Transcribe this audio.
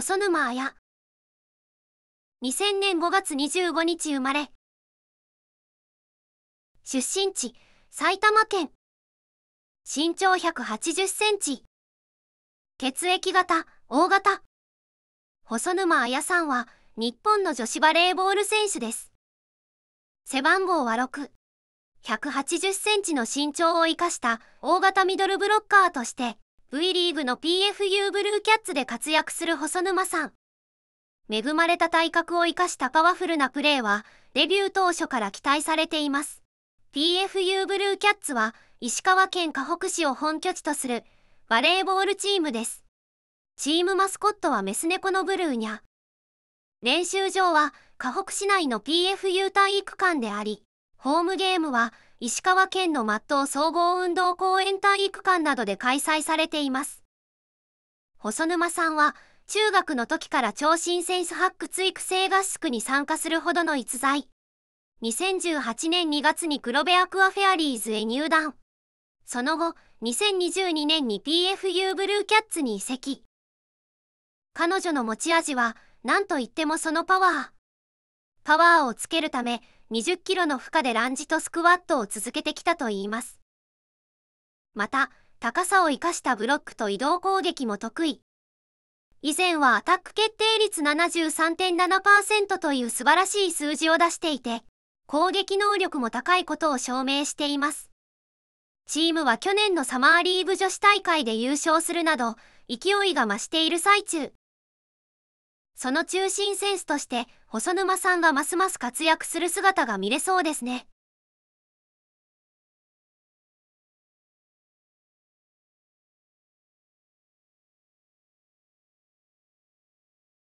細沼綾2000年5月25日生まれ出身地埼玉県身長180センチ血液型大型細沼綾さんは日本の女子バレーボール選手です背番号は6 180センチの身長を生かした大型ミドルブロッカーとして V リーグの PFU ブルーキャッツで活躍する細沼さん。恵まれた体格を生かしたパワフルなプレーは、デビュー当初から期待されています。PFU ブルーキャッツは、石川県河北市を本拠地とする、バレーボールチームです。チームマスコットはメス猫のブルーニャ。練習場は、河北市内の PFU 体育館であり、ホームゲームは石川県のマット総合運動公園体育館などで開催されています。細沼さんは中学の時から超新センス発掘育成合宿に参加するほどの逸材。2018年2月に黒部アクアフェアリーズへ入団。その後、2022年に PFU ブルーキャッツに移籍。彼女の持ち味は、なんといってもそのパワー。パワーをつけるため、20キロの負荷でランジとスクワットを続けてきたといいます。また、高さを生かしたブロックと移動攻撃も得意。以前はアタック決定率73.7%という素晴らしい数字を出していて、攻撃能力も高いことを証明しています。チームは去年のサマーリーブ女子大会で優勝するなど、勢いが増している最中。その中心センスとして細沼さんがますます活躍する姿が見れそうですね。